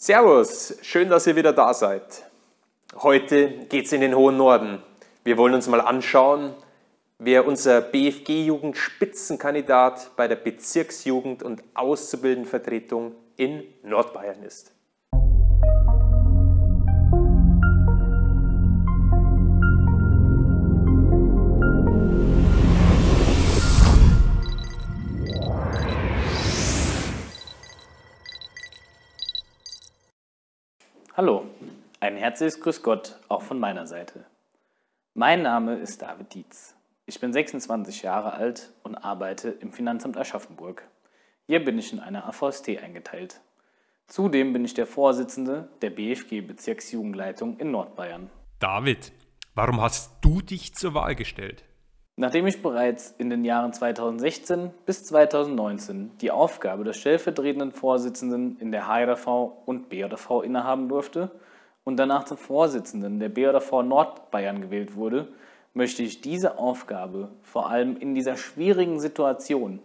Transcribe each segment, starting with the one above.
Servus, schön, dass ihr wieder da seid. Heute geht's in den hohen Norden. Wir wollen uns mal anschauen, wer unser BFG-Jugendspitzenkandidat bei der Bezirksjugend- und Auszubildendenvertretung in Nordbayern ist. Hallo, ein herzliches Grüß Gott auch von meiner Seite. Mein Name ist David Dietz. Ich bin 26 Jahre alt und arbeite im Finanzamt Aschaffenburg. Hier bin ich in einer AVST eingeteilt. Zudem bin ich der Vorsitzende der BFG Bezirksjugendleitung in Nordbayern. David, warum hast du dich zur Wahl gestellt? Nachdem ich bereits in den Jahren 2016 bis 2019 die Aufgabe des stellvertretenden Vorsitzenden in der HRV und BJV innehaben durfte und danach zum Vorsitzenden der BJV Nordbayern gewählt wurde, möchte ich diese Aufgabe vor allem in dieser schwierigen Situation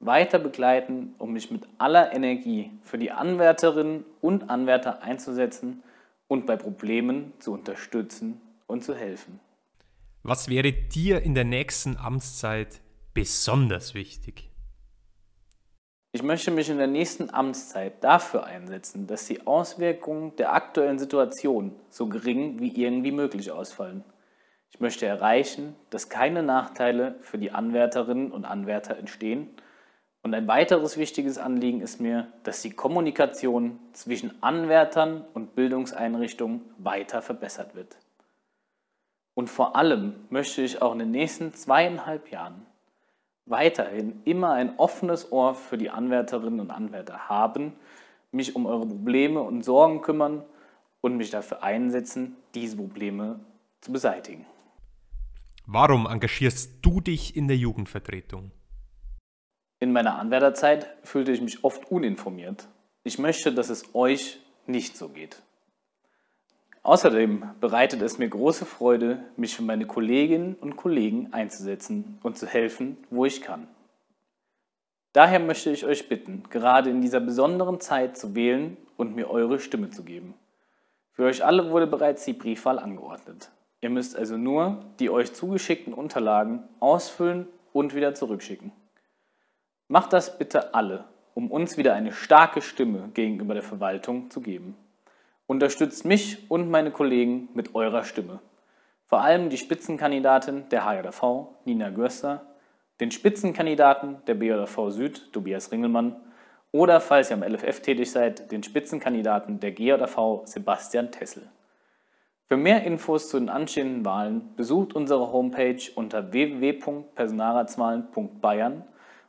weiter begleiten, um mich mit aller Energie für die Anwärterinnen und Anwärter einzusetzen und bei Problemen zu unterstützen und zu helfen. Was wäre dir in der nächsten Amtszeit besonders wichtig? Ich möchte mich in der nächsten Amtszeit dafür einsetzen, dass die Auswirkungen der aktuellen Situation so gering wie irgendwie möglich ausfallen. Ich möchte erreichen, dass keine Nachteile für die Anwärterinnen und Anwärter entstehen. Und ein weiteres wichtiges Anliegen ist mir, dass die Kommunikation zwischen Anwärtern und Bildungseinrichtungen weiter verbessert wird. Und vor allem möchte ich auch in den nächsten zweieinhalb Jahren weiterhin immer ein offenes Ohr für die Anwärterinnen und Anwärter haben, mich um eure Probleme und Sorgen kümmern und mich dafür einsetzen, diese Probleme zu beseitigen. Warum engagierst du dich in der Jugendvertretung? In meiner Anwärterzeit fühlte ich mich oft uninformiert. Ich möchte, dass es euch nicht so geht. Außerdem bereitet es mir große Freude, mich für meine Kolleginnen und Kollegen einzusetzen und zu helfen, wo ich kann. Daher möchte ich euch bitten, gerade in dieser besonderen Zeit zu wählen und mir eure Stimme zu geben. Für euch alle wurde bereits die Briefwahl angeordnet. Ihr müsst also nur die euch zugeschickten Unterlagen ausfüllen und wieder zurückschicken. Macht das bitte alle, um uns wieder eine starke Stimme gegenüber der Verwaltung zu geben. Unterstützt mich und meine Kollegen mit eurer Stimme. Vor allem die Spitzenkandidatin der HJV, Nina Görster, den Spitzenkandidaten der BJV Süd, Tobias Ringelmann, oder falls ihr am LFF tätig seid, den Spitzenkandidaten der GJV, Sebastian Tessel. Für mehr Infos zu den anstehenden Wahlen besucht unsere Homepage unter www.personalratswahlen.bayern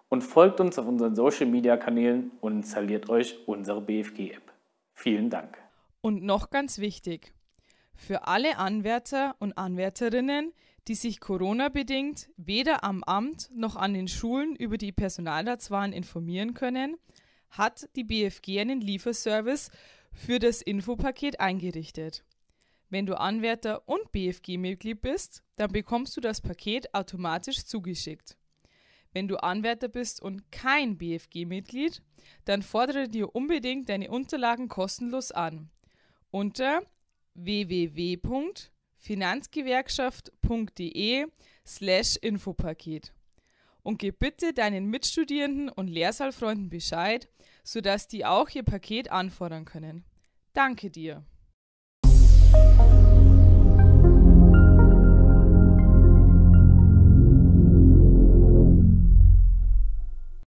und folgt uns auf unseren Social Media Kanälen und installiert euch unsere BFG App. Vielen Dank. Und noch ganz wichtig, für alle Anwärter und Anwärterinnen, die sich Corona-bedingt weder am Amt noch an den Schulen über die Personalratswahlen informieren können, hat die BFG einen Lieferservice für das Infopaket eingerichtet. Wenn du Anwärter und BFG-Mitglied bist, dann bekommst du das Paket automatisch zugeschickt. Wenn du Anwärter bist und kein BFG-Mitglied, dann fordere dir unbedingt deine Unterlagen kostenlos an unter www.finanzgewerkschaft.de slash Infopaket und gib bitte deinen Mitstudierenden und Lehrsaalfreunden Bescheid, sodass die auch ihr Paket anfordern können. Danke dir!